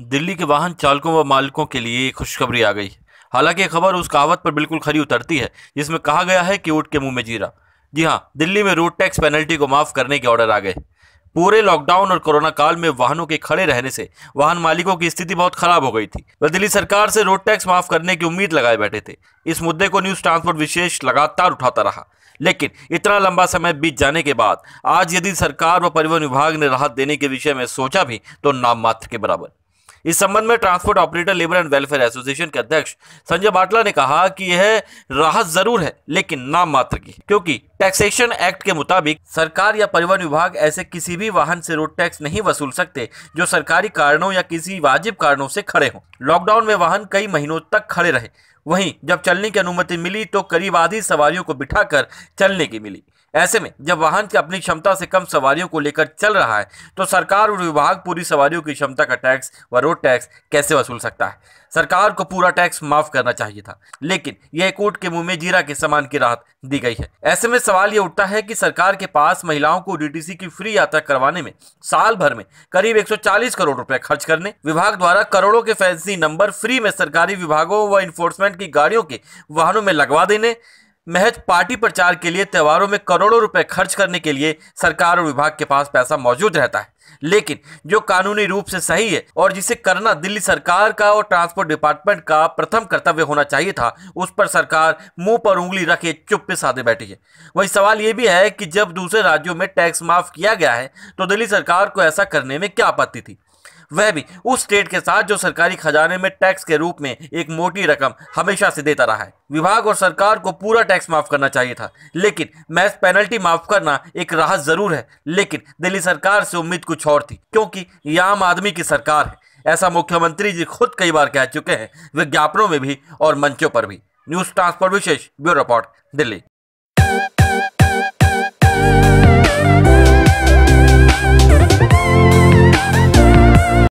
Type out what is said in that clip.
दिल्ली के वाहन चालकों व मालिकों के लिए खुशखबरी आ गई हालांकि खबर उस कहावत पर बिल्कुल खरी उतरती है जिसमें कहा गया है कि ऊट के मुंह में जीरा जी हाँ दिल्ली में रोड टैक्स पेनल्टी को माफ करने के ऑर्डर आ गए पूरे लॉकडाउन और कोरोना काल में वाहनों के खड़े रहने से वाहन मालिकों की स्थिति बहुत खराब हो गई थी वह दिल्ली सरकार से रोड टैक्स माफ करने की उम्मीद लगाए बैठे थे इस मुद्दे को न्यूज ट्रांसपोर्ट विशेष लगातार उठाता रहा लेकिन इतना लंबा समय बीत जाने के बाद आज यदि सरकार व परिवहन विभाग ने राहत देने के विषय में सोचा भी तो नाम मात्र के बराबर इस संबंध में transport operator labour and welfare association के अध्यक्ष संजय बाटला ने कहा कि यह राहत जरूर है लेकिन नाम मात्र की क्योंकि टैक्सेशन एक्ट के मुताबिक सरकार या परिवहन विभाग ऐसे किसी भी वाहन से रोड टैक्स नहीं वसूल सकते जो सरकारी कारणों या किसी वाजिब कारणों से खड़े हों लॉकडाउन में वाहन कई महीनों तक खड़े रहे वहीं जब चलने की अनुमति मिली तो करीब आधी सवारियों को बिठाकर चलने की मिली ऐसे में जब वाहन की अपनी क्षमता से कम सवारियों को लेकर चल रहा है तो सरकार और विभाग पूरी सवारियों की क्षमता का टैक्स व रोड टैक्स कैसे वसूल सकता है सरकार को पूरा टैक्स माफ करना चाहिए था लेकिन यह कोर्ट के मुंह में जीरा के समान की राहत दी गई है ऐसे में सवाल ये उठता है कि सरकार के पास महिलाओं को डीटीसी की फ्री यात्रा करवाने में साल भर में करीब 140 करोड़ रुपए खर्च करने विभाग द्वारा करोड़ों के फैंसी नंबर फ्री में सरकारी विभागों व इन्फोर्समेंट की गाड़ियों के वाहनों में लगवा देने महज पार्टी प्रचार के लिए त्योहारों में करोड़ों रुपए खर्च करने के लिए सरकार और विभाग के पास पैसा मौजूद रहता है लेकिन जो कानूनी रूप से सही है और जिसे करना दिल्ली सरकार का और ट्रांसपोर्ट डिपार्टमेंट का प्रथम कर्तव्य होना चाहिए था उस पर सरकार मुंह पर उंगली रखे चुप्पे साधे बैठी है वही सवाल यह भी है कि जब दूसरे राज्यों में टैक्स माफ किया गया है तो दिल्ली सरकार को ऐसा करने में क्या आपत्ति थी वह भी उस स्टेट के साथ जो सरकारी खजाने में टैक्स के रूप में एक मोटी रकम हमेशा से देता रहा है विभाग और सरकार को पूरा टैक्स माफ करना चाहिए था लेकिन मैथ पेनल्टी माफ करना एक राहत जरूर है लेकिन दिल्ली सरकार से उम्मीद कुछ और थी क्योंकि ये आम आदमी की सरकार है ऐसा मुख्यमंत्री जी खुद कई बार कह चुके हैं विज्ञापनों में भी और मंचों पर भी न्यूज ट्रांसफर विशेष ब्यूरो रिपोर्ट दिल्ली